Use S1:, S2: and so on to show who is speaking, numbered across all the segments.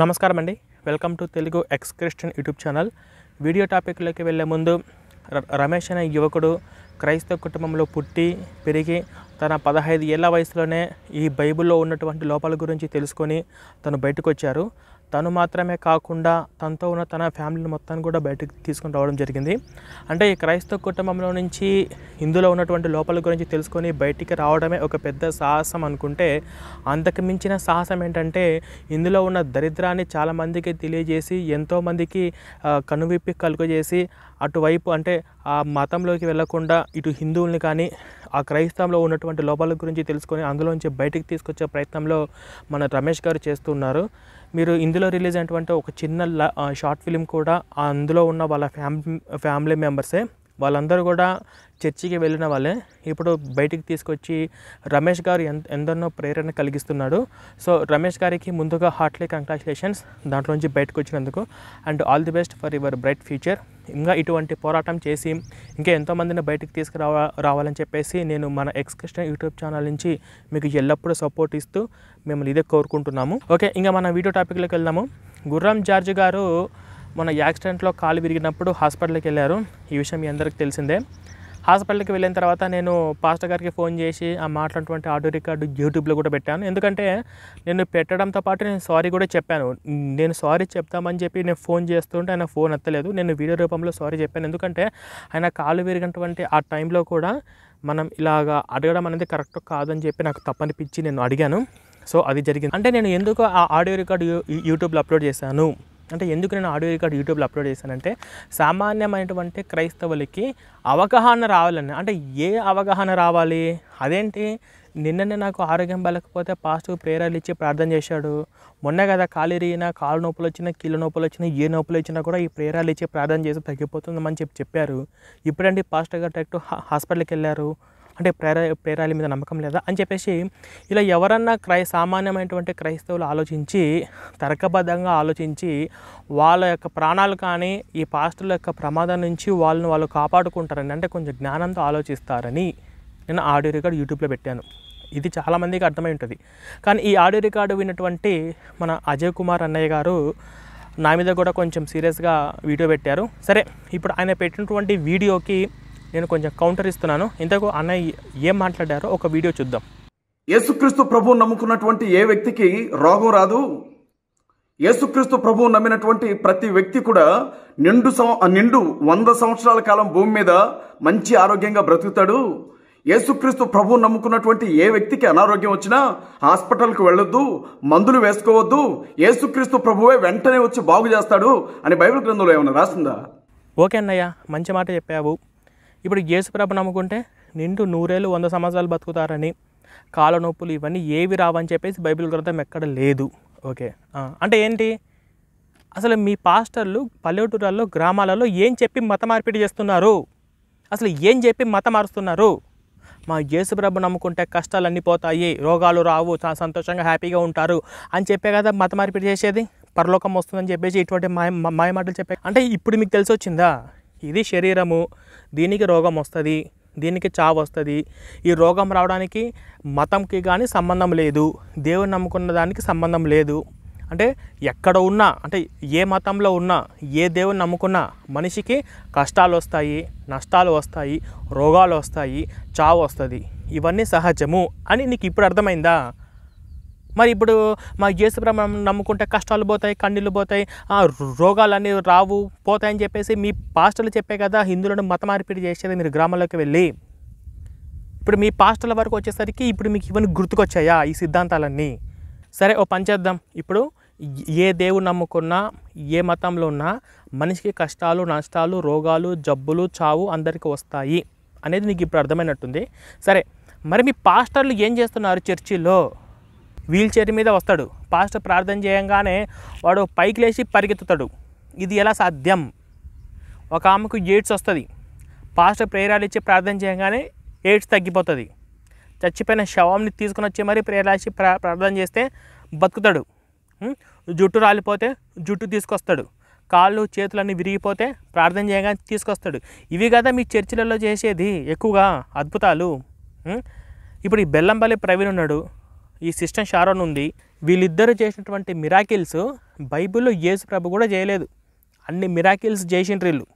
S1: నమస్కారం అండి welcome to Telugu ex Christian YouTube channel video టాపిక్లోకి వెళ్ళే ముందు రమేష్ అనే యువకుడు క్రైస్తవ కుటుంబంలో పుట్టి పెరిగి తన పదహైదు ఏళ్ల వయసులోనే ఈ బైబిల్లో ఉన్నటువంటి లోపాల గురించి తెలుసుకొని తను బయటకు వచ్చారు తను మాత్రమే కాకుండా తనతో ఉన్న తన ఫ్యామిలీని మొత్తాన్ని కూడా బయటకు తీసుకుని రావడం జరిగింది అంటే ఈ క్రైస్తవ కుటుంబంలో నుంచి ఇందులో ఉన్నటువంటి లోపల గురించి తెలుసుకొని బయటికి రావడమే ఒక పెద్ద సాహసం అనుకుంటే అంతకు మించిన సాహసం ఏంటంటే ఇందులో ఉన్న దరిద్రాన్ని చాలామందికి తెలియజేసి ఎంతోమందికి కనువిప్పి కలుగజేసి అటువైపు అంటే ఆ మతంలోకి వెళ్లకుండా ఇటు హిందువుల్ని కానీ ఆ క్రైస్తవంలో ఉన్నటువంటి లోపాల గురించి తెలుసుకొని అందులోంచి బయటకు తీసుకొచ్చే ప్రయత్నంలో మన రమేష్ గారు చేస్తున్నారు మీరు ఇందులో రిలీజ్ అయినటువంటి ఒక చిన్న షార్ట్ ఫిలిం కూడా అందులో ఉన్న వాళ్ళ ఫ్యామిలీ ఫ్యామిలీ మెంబర్సే వాళ్ళందరూ కూడా చర్చికి వెళ్ళిన వాళ్ళే ఇప్పుడు బయటికి తీసుకొచ్చి రమేష్ గారు ఎంత ఎందరినో ప్రేరణ కలిగిస్తున్నాడు సో రమేష్ గారికి ముందుగా హార్ట్లీ కంగ్రాచులేషన్స్ దాంట్లోంచి బయటకు వచ్చినందుకు and all the best for your bright future ఇంకా ఇటువంటి పోరాటం చేసి ఇంకా ఎంతోమందిని బయటికి తీసుకురావ రావాలని చెప్పేసి నేను మన ఎక్స్ కృష్ణ యూట్యూబ్ ఛానల్ నుంచి మీకు ఎల్లప్పుడూ సపోర్ట్ ఇస్తూ మిమ్మల్ని ఇదే కోరుకుంటున్నాము ఓకే ఇంకా మన వీడియో టాపిక్లోకి వెళ్దాము గుర్రం జార్జ్ గారు మొన్న యాక్సిడెంట్లో కాలు విరిగినప్పుడు హాస్పిటల్కి వెళ్ళారు ఈ విషయం మీ అందరికీ తెలిసిందే హాస్పిటల్కి వెళ్ళిన తర్వాత నేను పాస్టర్ గారికి ఫోన్ చేసి ఆ మాట్లాడినటువంటి ఆడియో రికార్డు యూట్యూబ్లో కూడా పెట్టాను ఎందుకంటే నేను పెట్టడంతో పాటు నేను సారీ కూడా చెప్పాను నేను సారీ చెప్తామని చెప్పి నేను ఫోన్ చేస్తుంటే ఆయన ఫోన్ ఎత్తలేదు నేను వీడియో రూపంలో సారీ చెప్పాను ఎందుకంటే ఆయన కాలు విరిగినటువంటి ఆ టైంలో కూడా మనం ఇలాగా అడగడం అనేది కరెక్ట్ కాదని చెప్పి నాకు తప్పనిపించి నేను అడిగాను సో అది జరిగింది అంటే నేను ఎందుకు ఆ ఆడియో రికార్డు యూట్యూబ్లో అప్లోడ్ చేశాను అంటే ఎందుకు నేను ఆడియో రికార్డ్ యూట్యూబ్లో అప్లోడ్ చేశానంటే సామాన్యమైనటువంటి క్రైస్తవులకి అవగాహన రావాలని అంటే ఏ అవగాహన రావాలి అదేంటి నిన్ననే నాకు ఆరోగ్యం బలకపోతే పాస్టర్ ప్రేరాలు ఇచ్చి ప్రార్థన చేశాడు మొన్న కదా కాలు కాలు నొప్పులు వచ్చినా కీళ్ళ నొప్పులు వచ్చినా ఏ నొప్పులు వచ్చినా కూడా ఈ ప్రేరాలు ఇచ్చి ప్రార్థన చేసి తగ్గిపోతుందని చెప్పి చెప్పారు ఇప్పుడండి పాస్టర్ గారు డైరెక్ట్ హాస్పిటల్కి వెళ్ళారు అంటే ప్రేర ప్రేరాల మీద నమ్మకం లేదా అని చెప్పేసి ఇలా ఎవరన్నా క్రై సామాన్యమైనటువంటి క్రైస్తవులు ఆలోచించి తర్కబద్ధంగా ఆలోచించి వాళ్ళ యొక్క ప్రాణాలు కానీ ఈ పాస్టుల యొక్క ప్రమాదం నుంచి వాళ్ళని వాళ్ళు కాపాడుకుంటారని అంటే కొంచెం జ్ఞానంతో ఆలోచిస్తారని నేను ఆడియో రికార్డు యూట్యూబ్లో పెట్టాను ఇది చాలామందికి అర్థమై ఉంటుంది కానీ ఈ ఆడియో రికార్డు విన్నటువంటి మన అజయ్ కుమార్ అన్నయ్య గారు నా మీద కూడా కొంచెం సీరియస్గా వీడియో పెట్టారు సరే ఇప్పుడు ఆయన పెట్టినటువంటి వీడియోకి నేను కొంచెం కౌంటర్ ఇస్తున్నాను ఇంతకు అన్నయ్య ఏం మాట్లాడారో ఒక వీడియో చూద్దాం
S2: యేసుక్రీస్తు ప్రభు నమ్ముకున్నటువంటి ఏ వ్యక్తికి రోగం రాదు యేసుక్రీస్తు ప్రభు నమ్మినటువంటి ప్రతి వ్యక్తి కూడా నిండు నిండు వంద సంవత్సరాల కాలం భూమి మీద మంచి ఆరోగ్యంగా బ్రతుకుతాడు యేసుక్రీస్తు ప్రభు నమ్ముకున్నటువంటి ఏ వ్యక్తికి అనారోగ్యం వచ్చినా హాస్పిటల్కు వెళ్ళొద్దు మందులు వేసుకోవద్దు యేసుక్రీస్తు ప్రభువే వెంటనే వచ్చి బాగు చేస్తాడు అని బైబిల్ గ్రంథంలో ఏమైనా రాసిందా
S1: ఓకే అన్నయ్య మంచి మాట చెప్పావు ఇప్పుడు యేసుప్రభ నమ్ముకుంటే నిండు నూరేళ్ళు వంద సంవత్సరాలు బతుకుతారని కాళ్ళ నొప్పులు ఇవన్నీ ఏవి రావని చెప్పేసి బైబిల్ గ్రంథం ఎక్కడ లేదు ఓకే అంటే ఏంటి అసలు మీ పాస్టర్లు పల్లెటూరాల్లో గ్రామాలలో ఏం చెప్పి మత మార్పిడి చేస్తున్నారు అసలు ఏం చెప్పి మత మారుస్తున్నారు మా ప్రభు నమ్ముకుంటే కష్టాలన్నీ పోతాయి రోగాలు రావు చాలా సంతోషంగా హ్యాపీగా ఉంటారు అని చెప్పే కదా మత మార్పిడి చేసేది పరలోకం వస్తుందని చెప్పేసి ఇటువంటి మాయ మాయ మాటలు చెప్పే అంటే ఇప్పుడు మీకు తెలిసి వచ్చిందా ఇది శరీరము దీనికి రోగం వస్తుంది దీనికి చావు వస్తుంది ఈ రోగం రావడానికి మతంకి కానీ సంబంధం లేదు దేవుని నమ్ముకున్న దానికి సంబంధం లేదు అంటే ఎక్కడ ఉన్నా అంటే ఏ మతంలో ఉన్నా ఏ దేవుని నమ్ముకున్నా మనిషికి కష్టాలు వస్తాయి నష్టాలు వస్తాయి రోగాలు వస్తాయి చావు వస్తుంది ఇవన్నీ సహజము అని నీకు ఇప్పుడు అర్థమైందా మరి ఇప్పుడు మా యేసుప్రభం నమ్ముకుంటే కష్టాలు పోతాయి కన్నీళ్ళు పోతాయి రోగాలన్నీ రావు పోతాయని చెప్పేసి మీ పాస్టర్లు చెప్పే కదా హిందువులను మత మార్పిడి చేసేది మీరు గ్రామంలోకి వెళ్ళి ఇప్పుడు మీ పాస్టర్ల వరకు వచ్చేసరికి ఇప్పుడు మీకు ఇవన్నీ గుర్తుకొచ్చాయా ఈ సిద్ధాంతాలన్నీ సరే ఓ పని చేద్దాం ఇప్పుడు ఏ దేవుడు నమ్ముకున్నా ఏ మతంలో ఉన్నా మనిషికి కష్టాలు నష్టాలు రోగాలు జబ్బులు చావు అందరికీ వస్తాయి అనేది నీకు ఇప్పుడు అర్థమైనట్టుంది సరే మరి మీ పాస్టర్లు ఏం చేస్తున్నారు చర్చిలో వీల్ చైర్ మీద వస్తాడు పాస్టర్ ప్రార్థన చేయంగానే వాడు పైకి లేచి పరిగెత్తుతాడు ఇది ఎలా సాధ్యం ఒక ఆమెకు ఎయిడ్స్ వస్తుంది పాస్టర్ ప్రేరాలు ఇచ్చి ప్రార్థన చేయగానే ఎయిడ్స్ తగ్గిపోతుంది చచ్చిపోయిన శవంని తీసుకుని వచ్చి మరీ ప్రేరాసి ప్రార్థన చేస్తే బతుకుతాడు జుట్టు రాలిపోతే జుట్టు తీసుకొస్తాడు కాళ్ళు చేతులన్నీ విరిగిపోతే ప్రార్థన చేయగానే తీసుకొస్తాడు ఇవి కదా మీ చర్చిలలో చేసేది ఎక్కువగా అద్భుతాలు ఇప్పుడు ఈ బెల్లంపల్లి ప్రవీణ్ ఉన్నాడు ఈ సిస్టమ్ షారోన్ ఉంది వీళ్ళిద్దరూ చేసినటువంటి మిరాకిల్స్ బైబిల్లో యేసు ప్రభు కూడా చేయలేదు అన్ని మిరాకిల్స్ చేసిండ్రు వీళ్ళు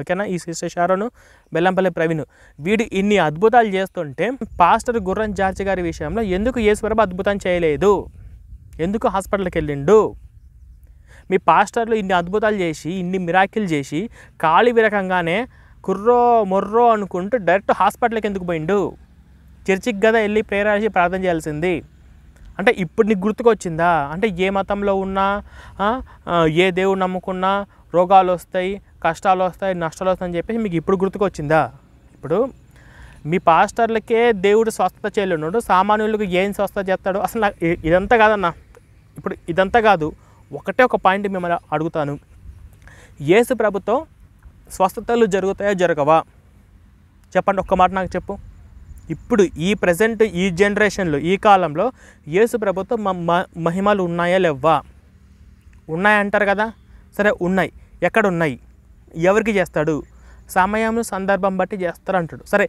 S1: ఓకేనా ఈ సిస్టర్ షారోను బెల్లంపల్లి ప్రవీణ్ వీడు ఇన్ని అద్భుతాలు చేస్తుంటే పాస్టర్ గుర్రం జార్జ్ గారి విషయంలో ఎందుకు యేసు ప్రభు అద్భుతం చేయలేదు ఎందుకు హాస్పిటల్కి వెళ్ళిండు మీ పాస్టర్లు ఇన్ని అద్భుతాలు చేసి ఇన్ని మిరాకిల్ చేసి కాళీ విరకంగానే కుర్రో మొర్రో అనుకుంటూ డైరెక్ట్ హాస్పిటల్కి ఎందుకు పోయిండు చర్చికి కదా వెళ్ళి ప్రేయర్ రాసి ప్రార్థన చేయాల్సింది అంటే ఇప్పుడు నీకు గుర్తుకొచ్చిందా అంటే ఏ మతంలో ఉన్నా ఏ దేవుడు నమ్ముకున్నా రోగాలు వస్తాయి కష్టాలు వస్తాయి నష్టాలు వస్తాయని చెప్పేసి మీకు ఇప్పుడు గుర్తుకొచ్చిందా ఇప్పుడు మీ పాస్టర్లకే దేవుడు స్వస్థత చేయలేడు సామాన్యులకు ఏం స్వస్థత చేస్తాడు అసలు నాకు ఇదంతా కాదన్నా ఇప్పుడు ఇదంతా కాదు ఒకటే ఒక పాయింట్ మిమ్మల్ని అడుగుతాను ఏసు ప్రభుత్వం స్వస్థతలు జరుగుతాయో జరగవా చెప్పండి ఒక్క మాట నాకు చెప్పు ఇప్పుడు ఈ ప్రజెంట్ ఈ జనరేషన్లో ఈ కాలంలో యేసు ప్రభుత్వం మహిమలు ఉన్నాయా లేవా ఉన్నాయంటారు కదా సరే ఉన్నాయి ఎక్కడ ఉన్నాయి ఎవరికి చేస్తాడు సమయం సందర్భం బట్టి చేస్తారు అంటాడు సరే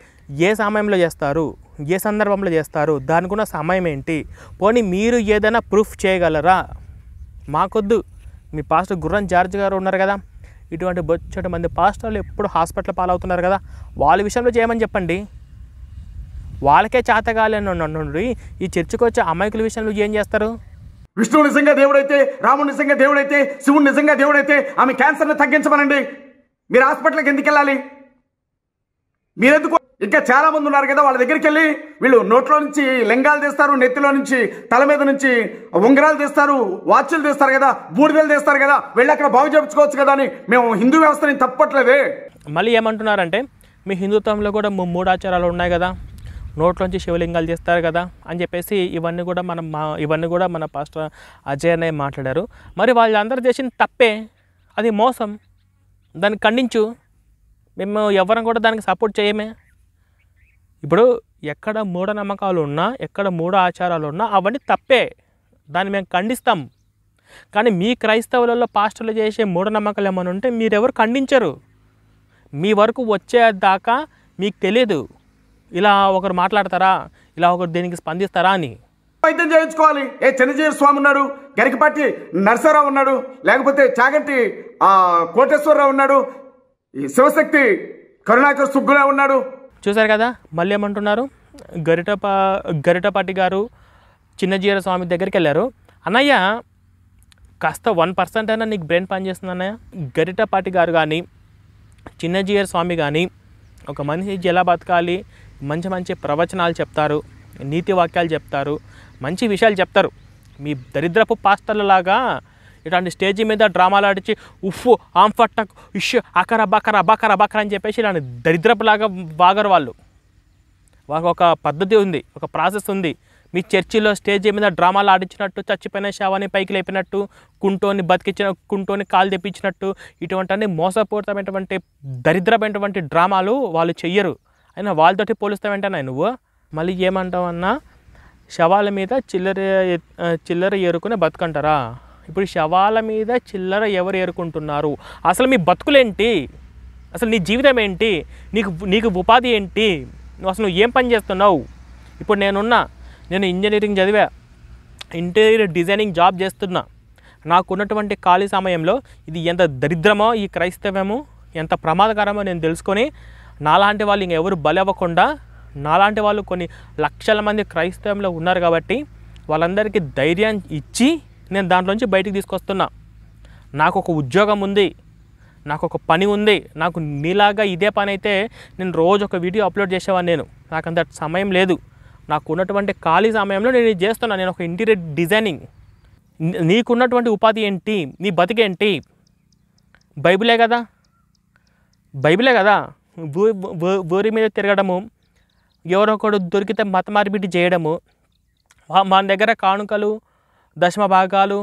S1: ఏ సమయంలో చేస్తారు ఏ సందర్భంలో చేస్తారు ఉన్న సమయం ఏంటి పోనీ మీరు ఏదైనా ప్రూఫ్ చేయగలరా మాకొద్దు మీ పాస్టర్ గుర్రం జార్జ్ గారు ఉన్నారు కదా ఇటువంటి బొచ్చటి మంది పాస్టర్లు ఎప్పుడు హాస్పిటల్ పాలవుతున్నారు కదా వాళ్ళ విషయంలో చేయమని చెప్పండి వాళ్ళకే చేతగాలి అని ఈ చర్చకు వచ్చే అమాయకుల విషయంలో ఏం చేస్తారు
S2: విష్ణువు నిజంగా దేవుడైతే రాముడు నిజంగా దేవుడైతే శివుడు నిజంగా దేవుడైతే ఆమె క్యాన్సర్ని తగ్గించమనండి మీరు హాస్పిటల్కి ఎందుకు వెళ్ళాలి మీరెందుకు ఇంకా చాలా మంది ఉన్నారు కదా వాళ్ళ దగ్గరికి వెళ్ళి వీళ్ళు నోట్లో నుంచి లింగాలు తీస్తారు నెత్తిలో నుంచి తల మీద నుంచి ఉంగరాలు తీస్తారు వాచ్లు తీస్తారు కదా బూడిదలు తీస్తారు కదా వెళ్ళి అక్కడ బాగు చేపించుకోవచ్చు కదా అని మేము హిందూ వ్యవస్థని తప్పట్లేదే
S1: మళ్ళీ ఏమంటున్నారంటే మీ హిందుత్వంలో కూడా మూడు ఆచారాలు ఉన్నాయి కదా నోట్లోంచి శివలింగాలు చేస్తారు కదా అని చెప్పేసి ఇవన్నీ కూడా మనం మా ఇవన్నీ కూడా మన పాస్టర్ అజయ్ అనే మాట్లాడారు మరి వాళ్ళందరూ చేసిన తప్పే అది మోసం దాన్ని ఖండించు మేము ఎవరం కూడా దానికి సపోర్ట్ చేయమే ఇప్పుడు ఎక్కడ మూఢనమ్మకాలు ఉన్నా ఎక్కడ మూఢ ఆచారాలు ఉన్నా అవన్నీ తప్పే దాన్ని మేము ఖండిస్తాం కానీ మీ క్రైస్తవులలో పాస్టర్లు చేసే మూఢనమ్మకాలు ఏమైనా ఉంటే మీరెవరు ఖండించరు మీ వరకు వచ్చేదాకా మీకు తెలియదు ఇలా ఒకరు మాట్లాడతారా ఇలా ఒకరు దీనికి స్పందిస్తారా
S2: అని వైద్యం చేయించుకోవాలి ఏ చిన్నజీవి స్వామి ఉన్నాడు గరికపాటి నరసరావు ఉన్నాడు లేకపోతే చాగంటి కోటేశ్వరరావు ఉన్నాడు శివశక్తి కరుణాకర్ సుబ్బురావు ఉన్నాడు
S1: చూశారు కదా మళ్ళీ ఏమంటున్నారు గరిటపా గరిటపాటి గారు చిన్నజీర స్వామి దగ్గరికి వెళ్ళారు అన్నయ్య కాస్త వన్ పర్సెంట్ అయినా నీకు బ్రెయిన్ పనిచేస్తుంది అన్నయ్య గరిటపాటి గారు కానీ చిన్నజీయర స్వామి కానీ ఒక మనిషి ఎలా బతకాలి మంచి మంచి ప్రవచనాలు చెప్తారు నీతి వాక్యాలు చెప్తారు మంచి విషయాలు చెప్తారు మీ దరిద్రపు పాస్టర్లలాగా ఇలాంటి స్టేజ్ మీద డ్రామాలు ఆడిచి ఉఫ్ ఆంఫట్టక్ ఇష్ అకర బకర బకర బకర అని చెప్పేసి ఇలాంటి దరిద్రపులాగా బాగరు వాళ్ళు వాళ్ళకి ఒక పద్ధతి ఉంది ఒక ప్రాసెస్ ఉంది మీ చర్చిలో స్టేజ్ మీద డ్రామాలు ఆడించినట్టు చచ్చిపోయిన శవాన్ని పైకి లేపినట్టు కుంటోని బతికించిన కుంటోని కాలు తెప్పించినట్టు ఇటువంటి మోసపూరితమైనటువంటి దరిద్రమైనటువంటి డ్రామాలు వాళ్ళు చెయ్యరు అయినా వాళ్ళతోటి పోలుస్తావేంటన్నా నువ్వు మళ్ళీ ఏమంటావన్నా శవాల మీద చిల్లర చిల్లర ఏరుకుని బతుకంటారా ఇప్పుడు శవాల మీద చిల్లర ఎవరు ఏరుకుంటున్నారు అసలు మీ బతుకులేంటి అసలు నీ జీవితం ఏంటి నీకు నీకు ఉపాధి ఏంటి నువ్వు అసలు నువ్వు ఏం పని చేస్తున్నావు ఇప్పుడు నేనున్నా నేను ఇంజనీరింగ్ చదివా ఇంటీరియర్ డిజైనింగ్ జాబ్ చేస్తున్నా నాకున్నటువంటి ఖాళీ సమయంలో ఇది ఎంత దరిద్రమో ఈ క్రైస్తవ్యము ఎంత ప్రమాదకరమో నేను తెలుసుకొని నాలాంటి వాళ్ళు ఇంకెవరు బలవ్వకుండా నాలాంటి వాళ్ళు కొన్ని లక్షల మంది క్రైస్తవంలో ఉన్నారు కాబట్టి వాళ్ళందరికీ ధైర్యం ఇచ్చి నేను దాంట్లోంచి బయటికి తీసుకొస్తున్నా నాకు ఒక ఉద్యోగం ఉంది నాకు ఒక పని ఉంది నాకు నీలాగా ఇదే పని అయితే నేను రోజు ఒక వీడియో అప్లోడ్ చేసేవాడిని నేను నాకు అంత సమయం లేదు నాకు ఉన్నటువంటి ఖాళీ సమయంలో నేను ఇది చేస్తున్నా నేను ఒక ఇంటీరియర్ డిజైనింగ్ నీకున్నటువంటి ఉపాధి ఏంటి నీ బతికేంటి బైబిలే కదా బైబిలే కదా ఊరి మీద తిరగడము ఎవరొకడు దొరికితే మత మార్పిడి చేయడము మన దగ్గర కానుకలు దశమ భాగాలు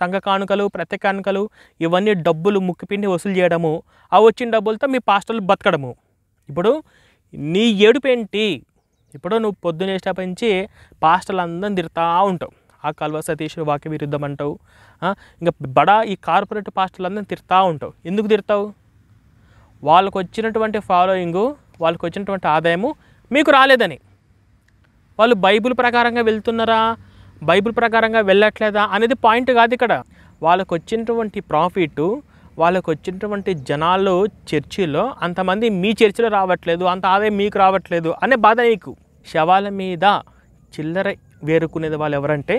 S1: సంఘ కానుకలు ప్రత్యేక కానుకలు ఇవన్నీ డబ్బులు ముక్కిపిండి వసూలు చేయడము ఆ వచ్చిన డబ్బులతో మీ పాస్టర్లు బతకడము ఇప్పుడు నీ ఏడుపేంటి ఇప్పుడు నువ్వు పొద్దున నుంచి పాస్టర్లు అందరం తిరుగుతూ ఉంటావు ఆ కల్వ సతీష్ వాక్య విరుద్ధం అంటావు ఇంకా బడా ఈ కార్పొరేట్ పాస్టర్లు అందరం తిరుగుతూ ఉంటావు ఎందుకు తిరుతావు వాళ్ళకు వచ్చినటువంటి ఫాలోయింగు వాళ్ళకు వచ్చినటువంటి ఆదాయము మీకు రాలేదని వాళ్ళు బైబిల్ ప్రకారంగా వెళ్తున్నారా బైబిల్ ప్రకారంగా వెళ్ళట్లేదా అనేది పాయింట్ కాదు ఇక్కడ వాళ్ళకు వచ్చినటువంటి ప్రాఫిట్ వాళ్ళకు వచ్చినటువంటి జనాలు చర్చిలో అంతమంది మీ చర్చిలో రావట్లేదు అంత ఆదాయం మీకు రావట్లేదు అనే బాధ నీకు శవాల మీద చిల్లర వేరుకునేది వాళ్ళు ఎవరంటే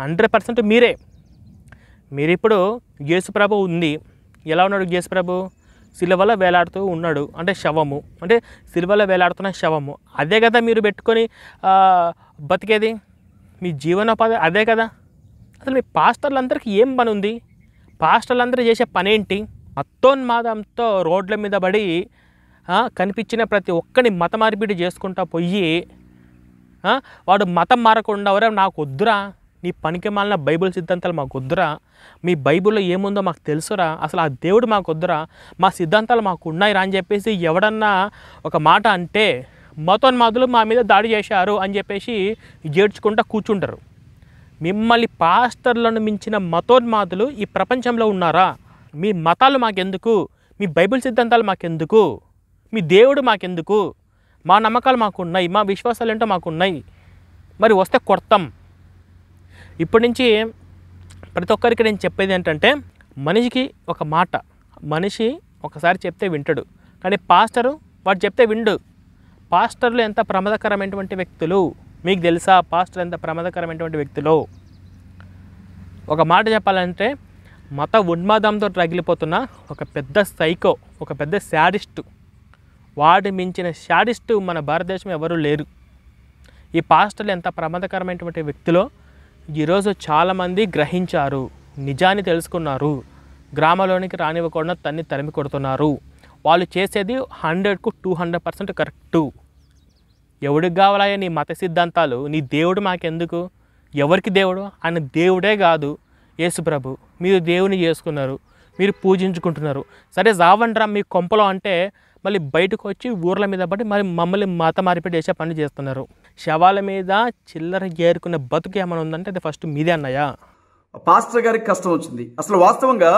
S1: హండ్రెడ్ పర్సెంట్ మీరే మీరిప్పుడు యేసుప్రభు ఉంది ఎలా ఉన్నాడు యేసుప్రభు సిలువలో వేలాడుతూ ఉన్నాడు అంటే శవము అంటే సిలువలో వేలాడుతున్న శవము అదే కదా మీరు పెట్టుకొని బతికేది మీ జీవనోపాధి అదే కదా అసలు మీ పాస్టర్లందరికీ ఏం పని ఉంది పాస్టర్లందరూ చేసే పనేంటి మత్తోన్మాదంతో రోడ్ల మీద పడి కనిపించిన ప్రతి ఒక్కరిని మత మార్పిడి చేసుకుంటా పోయి వాడు మతం మారకుండా ఎవరే నాకు వద్దురా నీ పనికి మాలిన బైబుల్ సిద్ధాంతాలు మాకు వద్దురా మీ బైబుల్లో ఏముందో మాకు తెలుసురా అసలు ఆ దేవుడు మాకు వద్దురా మా సిద్ధాంతాలు మాకు ఉన్నాయిరా అని చెప్పేసి ఎవడన్నా ఒక మాట అంటే మాదులు మా మీద దాడి చేశారు అని చెప్పేసి జేడ్చుకుంటా కూర్చుంటారు మిమ్మల్ని పాస్టర్లను మించిన మతోన్మాదులు ఈ ప్రపంచంలో ఉన్నారా మీ మతాలు మాకెందుకు మీ బైబిల్ సిద్ధాంతాలు మాకెందుకు మీ దేవుడు మాకెందుకు మా నమ్మకాలు మాకున్నాయి మా విశ్వాసాలు ఏంటో మాకున్నాయి మరి వస్తే కొడతాం ఇప్పటి నుంచి ప్రతి ఒక్కరికి నేను చెప్పేది ఏంటంటే మనిషికి ఒక మాట మనిషి ఒకసారి చెప్తే వింటాడు కానీ పాస్టరు వాడు చెప్తే విండు పాస్టర్లు ఎంత ప్రమాదకరమైనటువంటి వ్యక్తులు మీకు తెలుసా పాస్టర్ ఎంత ప్రమాదకరమైనటువంటి వ్యక్తులు ఒక మాట చెప్పాలంటే మత ఉన్మాదంతో రగిలిపోతున్న ఒక పెద్ద సైకో ఒక పెద్ద శాడిస్టు వాడు మించిన శాడిస్టు మన భారతదేశం ఎవరూ లేరు ఈ పాస్టర్లు ఎంత ప్రమాదకరమైనటువంటి వ్యక్తులో ఈరోజు చాలామంది గ్రహించారు నిజాన్ని తెలుసుకున్నారు గ్రామంలోనికి రానివ్వకుండా తన్ని తరిమి కొడుతున్నారు వాళ్ళు చేసేది హండ్రెడ్కు టూ హండ్రెడ్ పర్సెంట్ కరెక్టు ఎవడికి కావాలయ్యా నీ మత సిద్ధాంతాలు నీ దేవుడు మాకెందుకు ఎవరికి దేవుడు ఆయన దేవుడే కాదు యేసుప్రభు మీరు దేవుని చేసుకున్నారు మీరు పూజించుకుంటున్నారు సరే జావండ్రా మీ కొంపలో అంటే మళ్ళీ బయటకు వచ్చి ఊర్ల మీద పడి మరి మమ్మల్ని మత మార్పిడి వేసే పని చేస్తున్నారు శవాల మీద చిల్లర ఏరుకున్న బతుకు ఏమైనా ఉందంటే అది ఫస్ట్ మీదే అన్నయ్య
S2: పాస్టర్ గారికి కష్టం వచ్చింది అసలు వాస్తవంగా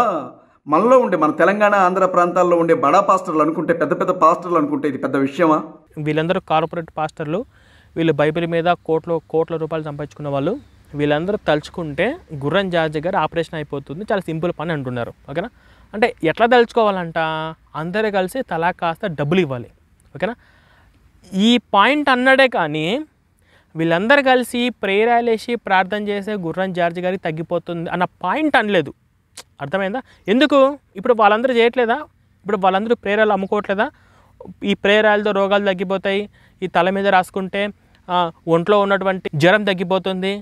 S2: మనలో ఉండే మన తెలంగాణ ఆంధ్ర ప్రాంతాల్లో ఉండే బడా పాస్టర్లు అనుకుంటే పెద్ద పెద్ద పాస్టర్లు అనుకుంటే ఇది పెద్ద విషయమా
S1: వీళ్ళందరూ కార్పొరేట్ పాస్టర్లు వీళ్ళు బైబిల్ మీద కోట్ల కోట్ల రూపాయలు సంపాదించుకున్న వాళ్ళు వీళ్ళందరూ తలుచుకుంటే గుర్రం జార్జ్ గారు ఆపరేషన్ అయిపోతుంది చాలా సింపుల్ పని అంటున్నారు ఓకేనా అంటే ఎట్లా తలుచుకోవాలంట అందరూ కలిసి తలాక్ కాస్త డబ్బులు ఇవ్వాలి ఓకేనా ఈ పాయింట్ అన్నాడే కానీ వీళ్ళందరూ కలిసి ప్రేరాలేసి ప్రార్థన చేసే గుర్రం జార్జి గారికి తగ్గిపోతుంది అన్న పాయింట్ అనలేదు అర్థమైందా ఎందుకు ఇప్పుడు వాళ్ళందరూ చేయట్లేదా ఇప్పుడు వాళ్ళందరూ ప్రేరాలు అమ్ముకోవట్లేదా ఈ ప్రేరాలతో రోగాలు తగ్గిపోతాయి ఈ తల మీద రాసుకుంటే ఒంట్లో ఉన్నటువంటి జ్వరం తగ్గిపోతుంది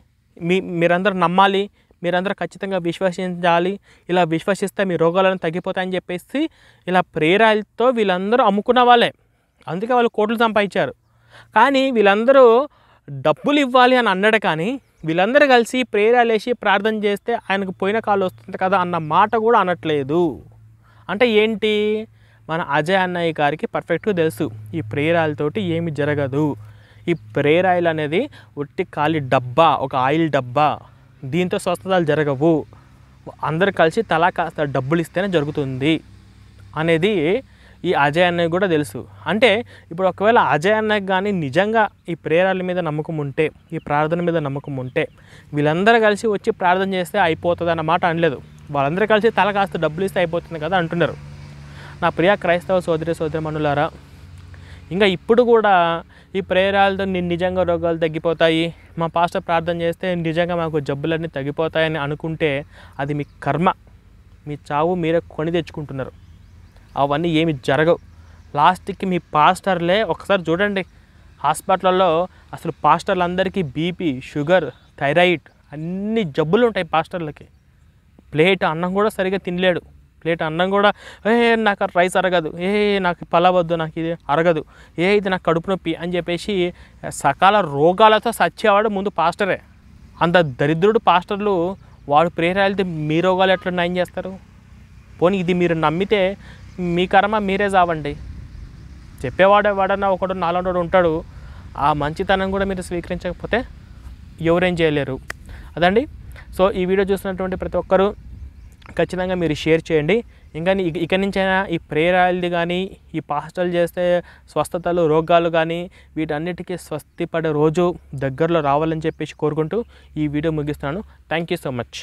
S1: మీ మీరందరూ నమ్మాలి మీరందరూ ఖచ్చితంగా విశ్వసించాలి ఇలా విశ్వసిస్తే మీ రోగాలను తగ్గిపోతాయని చెప్పేసి ఇలా ప్రేరాలతో వీళ్ళందరూ అమ్ముకున్న వాళ్ళే అందుకే వాళ్ళు కోట్లు సంపాదించారు కానీ వీళ్ళందరూ డబ్బులు ఇవ్వాలి అని అన్నాడు కానీ వీళ్ళందరూ కలిసి ప్రేరాలేసి ప్రార్థన చేస్తే ఆయనకు పోయిన కాలు వస్తుంది కదా అన్న మాట కూడా అనట్లేదు అంటే ఏంటి మన అజయ్ అన్నయ్య గారికి పర్ఫెక్ట్గా తెలుసు ఈ ప్రేరాలతోటి ఏమి జరగదు ఈ ప్రేరాయిల్ అనేది ఒట్టి ఖాళీ డబ్బా ఒక ఆయిల్ డబ్బా దీంతో స్వస్థతలు జరగవు అందరు కలిసి తలా కాస్త డబ్బులు ఇస్తేనే జరుగుతుంది అనేది ఈ అజయ్ అన్నయ్య కూడా తెలుసు అంటే ఇప్పుడు ఒకవేళ అజయ్ అన్నయ్య కానీ నిజంగా ఈ ప్రేరాల మీద నమ్మకం ఉంటే ఈ ప్రార్థన మీద నమ్మకం ఉంటే వీళ్ళందరూ కలిసి వచ్చి ప్రార్థన చేస్తే అయిపోతుంది అన్నమాట అనలేదు వాళ్ళందరూ కలిసి తల కాస్త డబ్బులు ఇస్తే అయిపోతుంది కదా అంటున్నారు నా ప్రియా క్రైస్తవ సోదరి సోదరి మనులారా ఇంకా ఇప్పుడు కూడా ఈ ప్రేరాలతో నేను నిజంగా రోగాలు తగ్గిపోతాయి మా పాస్టర్ ప్రార్థన చేస్తే నిజంగా మాకు జబ్బులన్నీ తగ్గిపోతాయని అనుకుంటే అది మీ కర్మ మీ చావు మీరే కొని తెచ్చుకుంటున్నారు అవన్నీ ఏమి జరగవు లాస్ట్కి మీ పాస్టర్లే ఒకసారి చూడండి హాస్పిటల్లో అసలు పాస్టర్లందరికీ బీపీ షుగర్ థైరాయిడ్ అన్ని జబ్బులు ఉంటాయి పాస్టర్లకి ప్లేట్ అన్నం కూడా సరిగా తినలేడు ప్లేట్ అన్నం కూడా ఏ నాకు రైస్ అరగదు ఏ నాకు పలవద్దు నాకు ఇది అరగదు ఏ ఇది నాకు కడుపు నొప్పి అని చెప్పేసి సకాల రోగాలతో సచ్చేవాడు ముందు పాస్టరే అంత దరిద్రుడు పాస్టర్లు వాడు ప్రేరాలితే మీ రోగాలు ఎట్లా నయం చేస్తారు పోనీ ఇది మీరు నమ్మితే మీ కర్మ మీరే చావండి చెప్పేవాడు వాడన్నా ఒకడు నాలుగు ఉంటాడు ఆ మంచితనం కూడా మీరు స్వీకరించకపోతే ఎవరేం చేయలేరు అదండి సో ఈ వీడియో చూసినటువంటి ప్రతి ఒక్కరూ ఖచ్చితంగా మీరు షేర్ చేయండి ఇంకా ఇక నుంచైనా ఈ ప్రేరాయలది కానీ ఈ పాస్టల్ చేస్తే స్వస్థతలు రోగాలు కానీ వీటన్నిటికీ స్వస్తి పడే రోజు దగ్గరలో రావాలని చెప్పేసి కోరుకుంటూ ఈ వీడియో ముగిస్తున్నాను థ్యాంక్ యూ సో మచ్